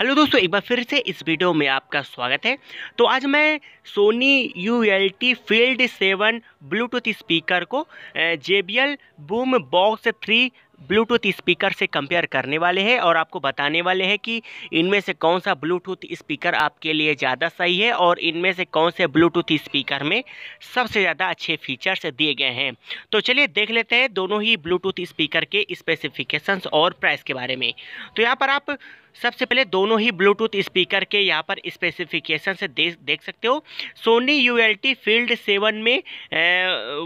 hello दोस्तों एक बार फिर से इस वीडियो में आपका स्वागत है तो आज मैं Sony U L T field seven Bluetooth speaker को J B L boom box three Bluetooth speaker से कंपेयर करने वाले हैं और आपको बताने वाले हैं कि इनमें से कौन सा ब्लूटूथ स्पीकर आपके लिए ज़्यादा सही है और इनमें से कौन से ब्लूटूथ स्पीकर में सबसे ज़्यादा अच्छे फीचर्स दिए गए हैं तो चलिए देख लेते हैं दोनों ही ब्लूटूथ स्पीकर के स्पेसिफिकेशंस और प्राइस के बारे में तो यहाँ पर आप सबसे पहले दोनों ही ब्लूटूथ स्पीकर के यहाँ पर स्पेसिफिकेशन से देख देख सकते हो सोनी यू फील्ड सेवन में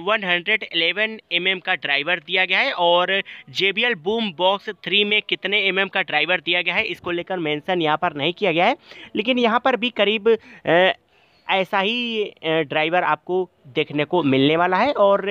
वन हंड्रेड एलेवन एम का ड्राइवर दिया गया है और JBL बूम बॉक्स थ्री में कितने एम mm का ड्राइवर दिया गया है इसको लेकर मेंशन यहाँ पर नहीं किया गया है लेकिन यहाँ पर भी करीब ऐसा ही ड्राइवर आपको देखने को मिलने वाला है और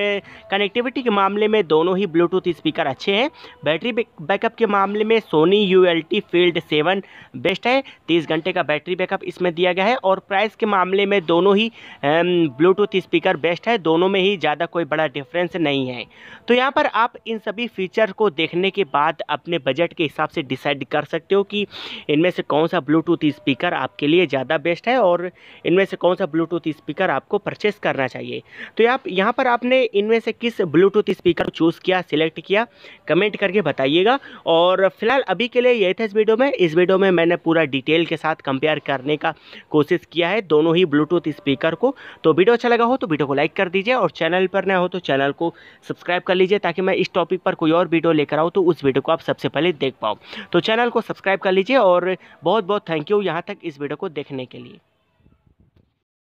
कनेक्टिविटी के मामले में दोनों ही ब्लूटूथ स्पीकर अच्छे हैं बैटरी बैकअप के मामले में Sony U field seven best है तीस घंटे का बैटरी बैकअप इसमें दिया गया है और प्राइस के मामले में दोनों ही ब्लूटूथ स्पीकर बेस्ट है दोनों में ही ज़्यादा कोई बड़ा डिफरेंस नहीं है तो यहाँ पर आप इन सभी फीचर को देखने के बाद अपने बजट के हिसाब से डिसाइड कर सकते हो कि इनमें से कौन सा ब्लूटूथ स्पीकर आपके लिए ज़्यादा बेस्ट है और इनमें से कौन सा ब्लूटूथ स्पीकर आपको परचेस करना चाहिए चाहिए तो आप यहाँ पर आपने इनमें से किस ब्लूटूथ स्पीकर चूज़ किया सिलेक्ट किया कमेंट करके बताइएगा और फिलहाल अभी के लिए यही था इस वीडियो में इस वीडियो में मैंने पूरा डिटेल के साथ कंपेयर करने का कोशिश किया है दोनों ही ब्लूटूथ स्पीकर को तो वीडियो अच्छा लगा हो तो वीडियो को लाइक कर दीजिए और चैनल पर नया हो तो चैनल को सब्सक्राइब कर लीजिए ताकि मैं इस टॉपिक पर कोई और वीडियो लेकर आऊँ तो उस वीडियो को आप सबसे पहले देख पाओ तो चैनल को सब्सक्राइब कर लीजिए और बहुत बहुत थैंक यू यहाँ तक इस वीडियो को देखने के लिए